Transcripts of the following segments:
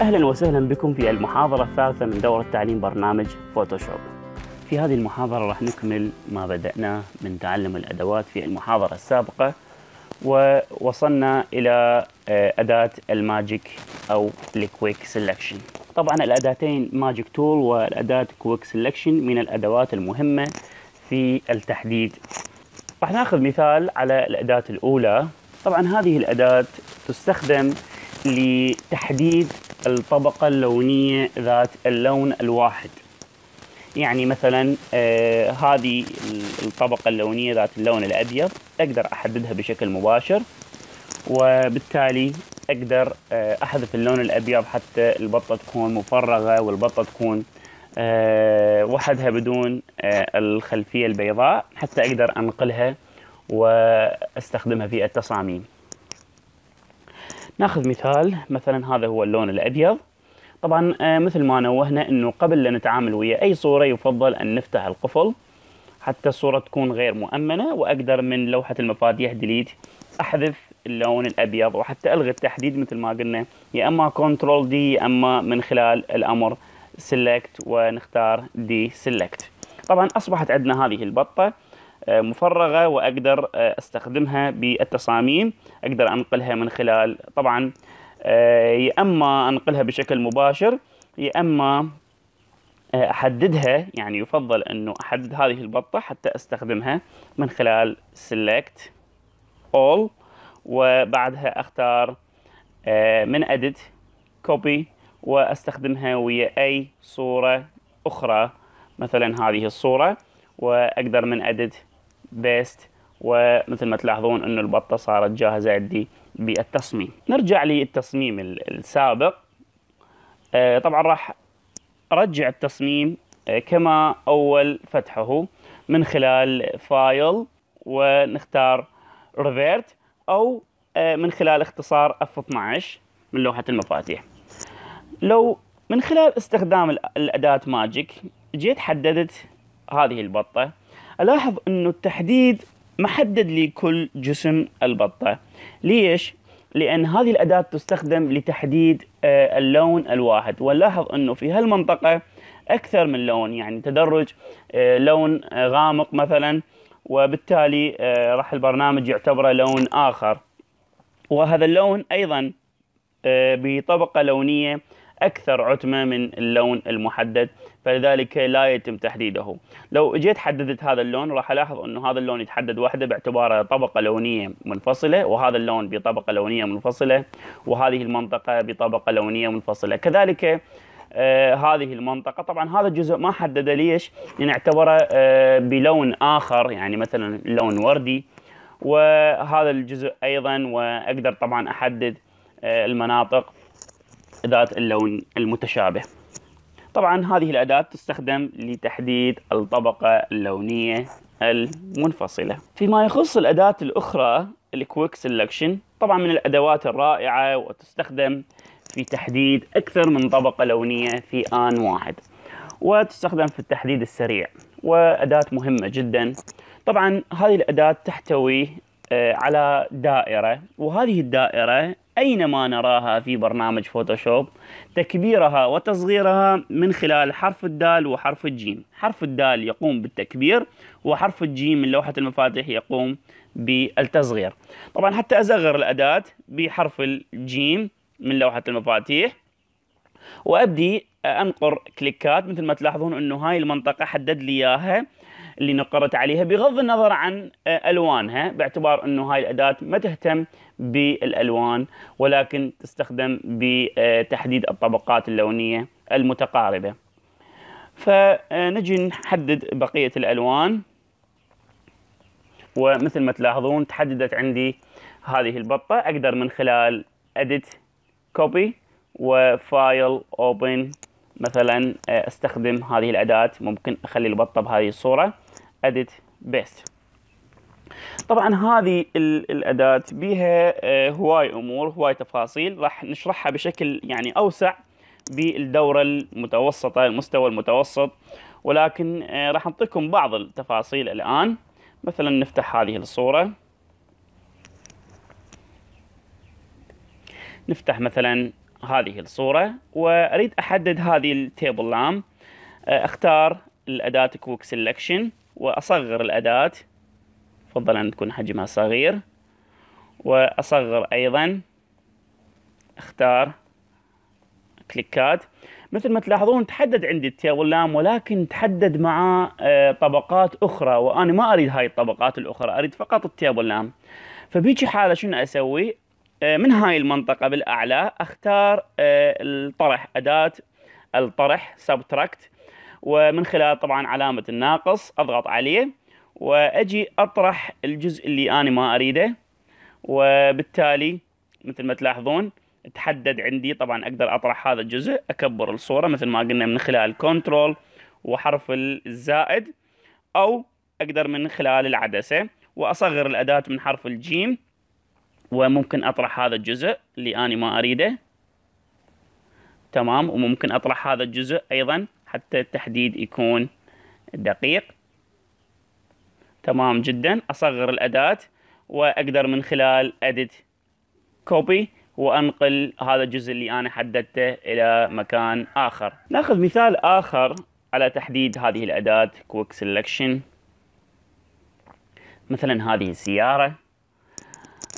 أهلا وسهلا بكم في المحاضرة الثالثة من دورة تعليم برنامج فوتوشوب في هذه المحاضرة راح نكمل ما بدأناه من تعلم الأدوات في المحاضرة السابقة ووصلنا إلى آه، أداة الماجيك أو الكويك سيلكشن طبعا الأداتين ماجيك تول والأداة كويك سيلكشن من الأدوات المهمة في التحديد راح ناخذ مثال على الأداة الأولى طبعا هذه الأداة تستخدم لتحديد الطبقة اللونية ذات اللون الواحد يعني مثلا آه هذه الطبقة اللونية ذات اللون الأبيض أقدر أحددها بشكل مباشر وبالتالي أقدر آه أحذف اللون الأبيض حتى البطة تكون مفرغة والبطة تكون آه وحدها بدون آه الخلفية البيضاء حتى أقدر أنقلها وأستخدمها في التصاميم ناخذ مثال مثلا هذا هو اللون الأبيض طبعا آه، مثل ما نوهنا أنه قبل لا نتعامل ويا أي صورة يفضل أن نفتح القفل حتى الصورة تكون غير مؤمنة وأقدر من لوحة المفاتيح ديليت أحذف اللون الأبيض وحتى ألغي التحديد مثل ما قلنا يا أما كنترول دي يا أما من خلال الأمر سيلكت ونختار دي سيلكت طبعا أصبحت عندنا هذه البطة مفرغه واقدر آه، استخدمها بالتصاميم اقدر انقلها من خلال طبعا آه، يا اما انقلها بشكل مباشر يا اما آه، احددها يعني يفضل انه احدد هذه البطه حتى استخدمها من خلال select all وبعدها اختار من edit copy واستخدمها ويا اي صوره اخرى مثلا هذه الصوره واقدر من edit بيست ومثل ما تلاحظون انه البطه صارت جاهزه عندي بالتصميم نرجع للتصميم السابق آه، طبعا راح ارجع التصميم آه، كما اول فتحه من خلال فايل ونختار ريفيرت او آه، من خلال اختصار F12 من لوحه المفاتيح لو من خلال استخدام الاداه ماجيك جيت حددت هذه البطه الاحظ انه التحديد محدد لكل جسم البطه ليش لان هذه الاداه تستخدم لتحديد آه، اللون الواحد ونلاحظ انه في هالمنطقه اكثر من لون يعني تدرج آه، لون غامق مثلا وبالتالي آه، راح البرنامج يعتبره لون اخر وهذا اللون ايضا بطبقه لونيه أكثر عتمة من اللون المحدد فلذلك لا يتم تحديده لو جيت حددت هذا اللون راح ألاحظ أنه هذا اللون يتحدد وحده باعتباره طبقة لونية منفصلة وهذا اللون بطبقة لونية منفصلة وهذه المنطقة بطبقة لونية منفصلة كذلك آه هذه المنطقة طبعا هذا الجزء ما حدده ليش لأن اعتبره آه بلون آخر يعني مثلا لون وردي وهذا الجزء أيضا وأقدر طبعا أحدد آه المناطق ذات اللون المتشابه طبعا هذه الأداة تستخدم لتحديد الطبقة اللونية المنفصلة فيما يخص الأداة الأخرى الكويك سيلكشن طبعا من الأدوات الرائعة وتستخدم في تحديد أكثر من طبقة لونية في آن واحد وتستخدم في التحديد السريع وأداة مهمة جدا طبعا هذه الأداة تحتوي آه، على دائرة وهذه الدائرة أينما نراها في برنامج فوتوشوب تكبيرها وتصغيرها من خلال حرف الدال وحرف الجيم حرف الدال يقوم بالتكبير وحرف الجيم من لوحة المفاتيح يقوم بالتصغير طبعا حتى أصغر الأداة بحرف الجيم من لوحة المفاتيح وأبدي آه، أنقر كليكات مثل ما تلاحظون أنه هاي المنطقة حدد لي إياها اللي نقرت عليها بغض النظر عن آه، الوانها باعتبار انه هاي الاداه ما تهتم بالالوان ولكن تستخدم بتحديد آه، الطبقات اللونيه المتقاربه فنجي آه، نحدد بقيه الالوان ومثل ما تلاحظون تحددت عندي هذه البطه اقدر من خلال اديت كوبي وفايل اوبن مثلا استخدم هذه الاداه ممكن اخلي البطه بهذه الصوره edit paste طبعا هذه الاداه بها آه، هواي امور هواي تفاصيل راح نشرحها بشكل يعني اوسع بالدوره المتوسطه المستوى المتوسط ولكن آه، راح نعطيكم بعض التفاصيل الان مثلا نفتح هذه الصوره نفتح مثلا هذه الصوره واريد احدد هذه التيبل لام آه، اختار الاداه كوك سيلكشن واصغر الاداة يفضل ان تكون حجمها صغير واصغر ايضا اختار كليكات مثل ما تلاحظون تحدد عندي التيبل لام ولكن تحدد مع آه، طبقات اخرى وانا ما اريد هاي الطبقات الاخرى اريد فقط التيبل لام فبيجي حاله شنو اسوي آه، من هاي المنطقه بالاعلى اختار آه، الطرح اداه الطرح سبتراكت ومن خلال طبعا علامة الناقص أضغط عليه وأجي أطرح الجزء اللي أنا ما أريده وبالتالي مثل ما تلاحظون تحدد عندي طبعا أقدر أطرح هذا الجزء أكبر الصورة مثل ما قلنا من خلال كنترول وحرف الزائد أو أقدر من خلال العدسة وأصغر الأداة من حرف الجيم وممكن أطرح هذا الجزء اللي أنا ما أريده تمام وممكن أطرح هذا الجزء أيضا حتى التحديد يكون دقيق تمام جدا أصغر الأداة وأقدر من خلال edit copy وأنقل هذا الجزء اللي أنا حددته إلى مكان آخر ناخذ مثال آخر على تحديد هذه الأداة quick selection مثلا هذه السيارة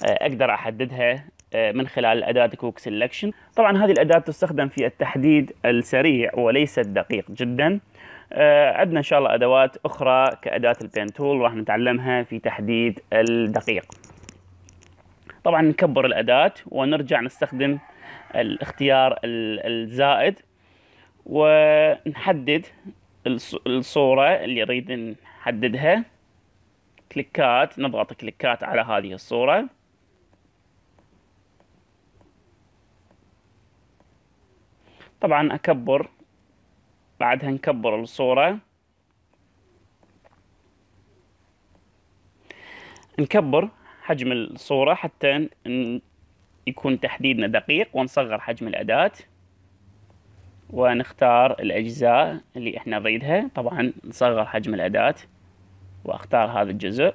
أقدر أحددها آه، من خلال الاداه كوك سيلكشن طبعا هذه الأداة تستخدم في التحديد السريع وليس الدقيق جدا آه، عندنا إن شاء الله أدوات أخرى كأداة البين تول راح نتعلمها في تحديد الدقيق طبعا نكبر الأداة ونرجع نستخدم الاختيار الزائد ونحدد الصورة اللي نريد نحددها كليكات نضغط كليكات على هذه الصورة طبعا أكبر بعدها نكبر الصورة نكبر حجم الصورة حتى يكون تحديدنا دقيق ونصغر حجم الأداة ونختار الأجزاء اللي احنا نريدها طبعا نصغر حجم الأداة وأختار هذا الجزء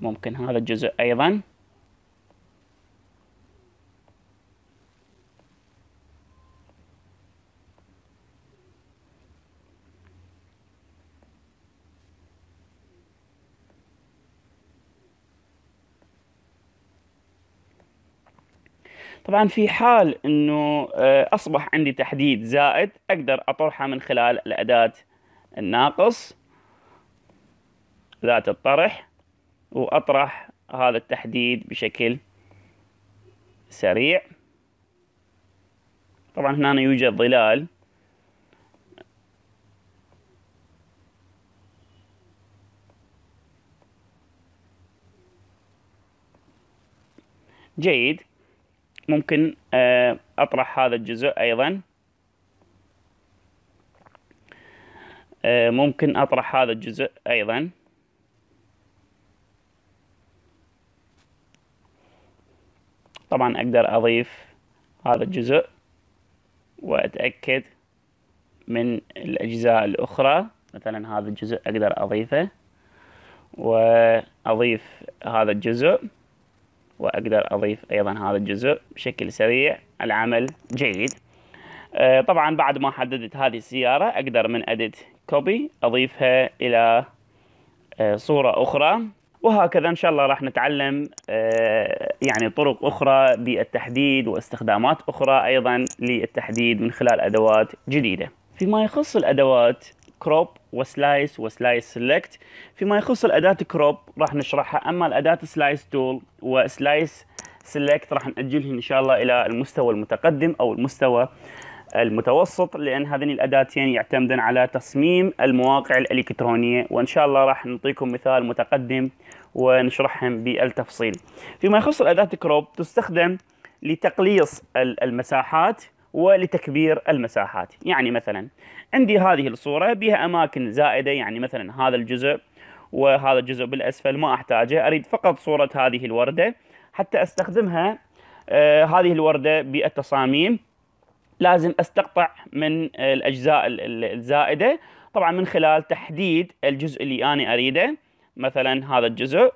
ممكن هذا الجزء أيضا طبعا في حال انه آه، اصبح عندي تحديد زائد اقدر اطرحه من خلال الاداة الناقص ذات الطرح واطرح هذا التحديد بشكل سريع طبعا هنا يوجد ظلال جيد ممكن آه، أطرح هذا الجزء أيضا آه، ممكن أطرح هذا الجزء أيضا طبعا أقدر أضيف هذا الجزء وأتأكد من الأجزاء الأخرى مثلا هذا الجزء أقدر أضيفه وأضيف هذا الجزء وأقدر أضيف أيضا هذا الجزء بشكل سريع العمل جيد آه، طبعا بعد ما حددت هذه السيارة أقدر من أدت كوبي أضيفها إلى آه، صورة أخرى وهكذا إن شاء الله راح نتعلم آه، يعني طرق أخرى بالتحديد واستخدامات أخرى أيضا للتحديد من خلال أدوات جديدة فيما يخص الأدوات كروب وسلايس وسلايس سيلكت فيما يخص الأداة كروب راح نشرحها أما الأداة سلايس تول وسلايس سيلكت راح ناجلها إن شاء الله إلى المستوى المتقدم أو المستوى المتوسط لأن هذين الأداتين يعتمدن على تصميم المواقع الإلكترونية وإن شاء الله راح نعطيكم مثال متقدم ونشرحهم بالتفصيل فيما يخص الأداة كروب تستخدم لتقليص المساحات ولتكبير المساحات يعني مثلا عندي هذه الصورة بها أماكن زائدة يعني مثلا هذا الجزء وهذا الجزء بالأسفل ما أحتاجه أريد فقط صورة هذه الوردة حتى أستخدمها آه هذه الوردة بالتصاميم لازم أستقطع من الأجزاء الزائدة طبعا من خلال تحديد الجزء اللي أنا أريده مثلا هذا الجزء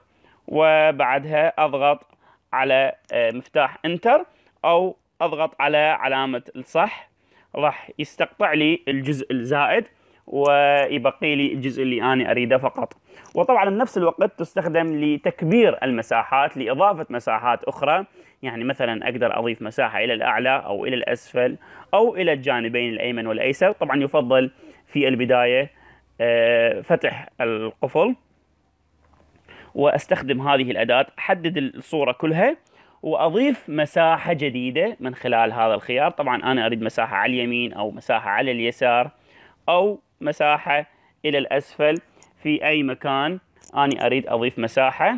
وبعدها أضغط على آه، مفتاح انتر أو اضغط على علامة الصح راح يستقطع لي الجزء الزائد ويبقي لي الجزء اللي انا اريده فقط وطبعا بنفس الوقت تستخدم لتكبير المساحات لاضافه مساحات اخرى يعني مثلا اقدر اضيف مساحه الى الاعلى او الى الاسفل او الى الجانبين الايمن والايسر طبعا يفضل في البدايه آه، فتح القفل واستخدم هذه الاداه احدد الصوره كلها واضيف مساحه جديده من خلال هذا الخيار طبعا انا اريد مساحه على اليمين او مساحه على اليسار او مساحه الى الاسفل في اي مكان اني اريد اضيف مساحه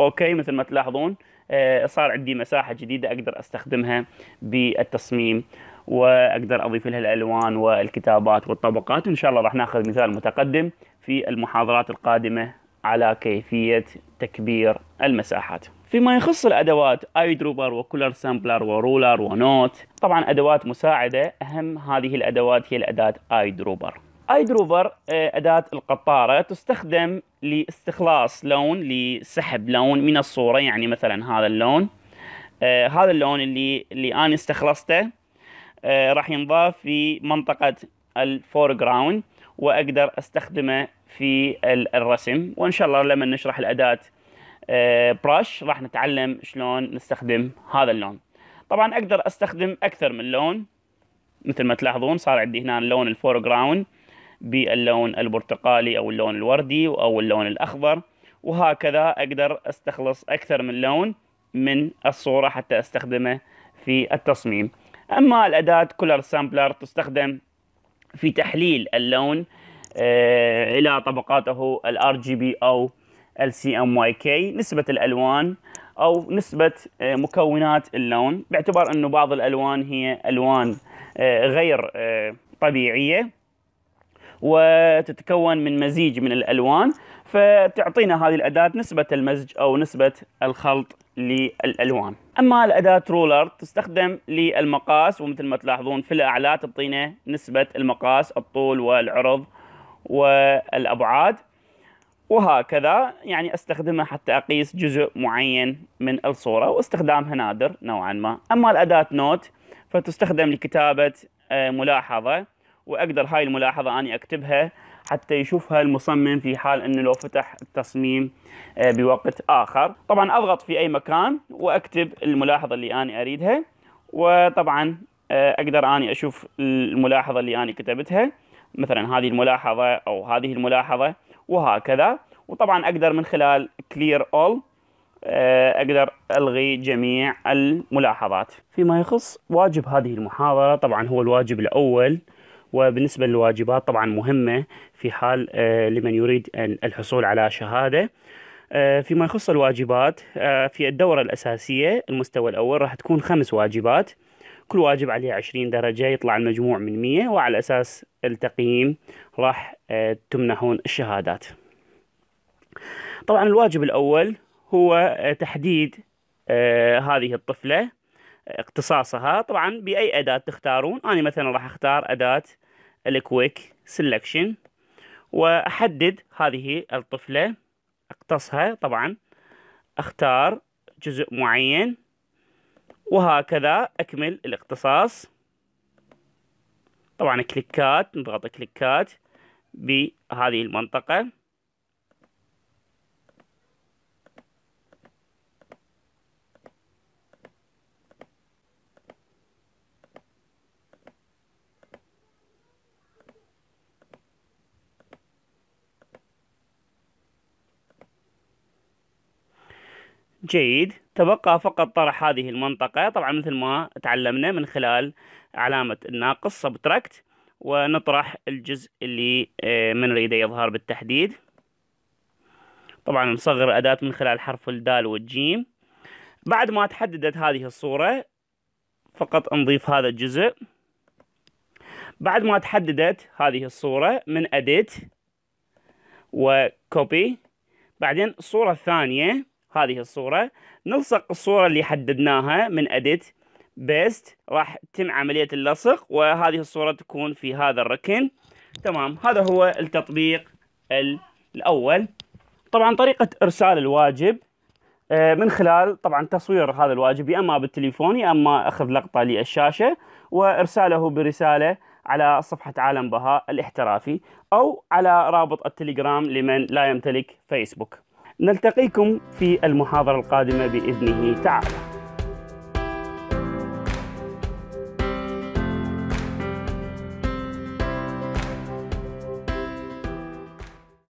اوكي مثل ما تلاحظون آه، صار عندي مساحه جديده اقدر استخدمها بالتصميم واقدر اضيف لها الالوان والكتابات والطبقات ان شاء الله راح ناخذ مثال متقدم في المحاضرات القادمه على كيفيه تكبير المساحات فيما يخص الادوات اي دروبر وكولر سامبلر ورولر ونوت طبعا ادوات مساعده اهم هذه الادوات هي الاداه اي دروبر اي دروبر آه، أداة القطارة تستخدم لاستخلاص لون لسحب لون من الصورة يعني مثلا هذا اللون آه هذا اللون اللي اللي أنا استخلصته آه راح ينضاف في منطقة الفورجراوند وأقدر أستخدمه في الرسم وإن شاء الله لما نشرح الأداة آه، برش راح نتعلم شلون نستخدم هذا اللون طبعا اقدر استخدم اكثر من لون مثل ما تلاحظون صار عندي هنا اللون الفورجراوند باللون البرتقالي او اللون الوردي او اللون الاخضر وهكذا اقدر استخلص اكثر من لون من الصوره حتى استخدمه في التصميم اما الاداه كولر سامبلر تستخدم في تحليل اللون آه، الى طبقاته الار جي بي او LCMYK نسبة الألوان أو نسبة آه، مكونات اللون باعتبار أنه بعض الألوان هي ألوان آه، غير آه، طبيعية وتتكون من مزيج من الألوان فتعطينا هذه الأداة نسبة المزج أو نسبة الخلط للألوان أما الأداة رولر تستخدم للمقاس ومثل ما تلاحظون في الأعلى تعطينا نسبة المقاس الطول والعرض والأبعاد وهكذا يعني استخدمها حتى اقيس جزء معين من الصوره واستخدامها نادر نوعا ما اما الاداه نوت فتستخدم لكتابه آه، ملاحظه واقدر هاي الملاحظه اني اكتبها حتى يشوفها المصمم في حال انه لو فتح التصميم آه، بوقت اخر طبعا اضغط في اي مكان واكتب الملاحظه اللي اني اريدها وطبعا آه، اقدر اني اشوف الملاحظه اللي اني كتبتها مثلا هذه الملاحظه او هذه الملاحظه وهكذا وطبعا اقدر من خلال clear all آه، اقدر الغي جميع الملاحظات فيما يخص واجب هذه المحاضرة طبعا هو الواجب الاول وبالنسبة للواجبات طبعا مهمة في حال آه، لمن يريد الحصول على شهادة آه، فيما يخص الواجبات في الدورة الأساسية المستوى الأول راح تكون خمس واجبات كل واجب عليه 20 درجة يطلع المجموع من 100 وعلى أساس التقييم راح آه، تمنحون الشهادات طبعا الواجب الأول هو آه، تحديد آه، هذه الطفلة اختصاصها طبعا بأي أداة تختارون أنا مثلا راح أختار أداة الكويك سيلكشن وأحدد هذه الطفلة اقتصها طبعا اختار جزء معين وهكذا أكمل الاقتصاص طبعا كليكات نضغط كليكات بهذه المنطقة جيد تبقى فقط طرح هذه المنطقة طبعا مثل ما تعلمنا من خلال علامة الناقص subtract ونطرح الجزء اللي آه، من ريده يظهر بالتحديد طبعا نصغر أداة من خلال حرف الدال والجيم بعد ما تحددت هذه الصورة فقط نضيف هذا الجزء بعد ما تحددت هذه الصورة من edit وكوبي بعدين الصورة الثانية هذه الصورة نلصق الصورة اللي حددناها من اديت بيست راح تتم عملية اللصق وهذه الصورة تكون في هذا الركن تمام هذا هو التطبيق الأول طبعا طريقة إرسال الواجب آه، من خلال طبعا تصوير هذا الواجب يا اما بالتليفون يا اما اخذ لقطه للشاشه وارساله برساله على صفحه عالم بهاء الاحترافي او على رابط التليجرام لمن لا يمتلك فيسبوك نلتقيكم في المحاضرة القادمة بإذنه تعالى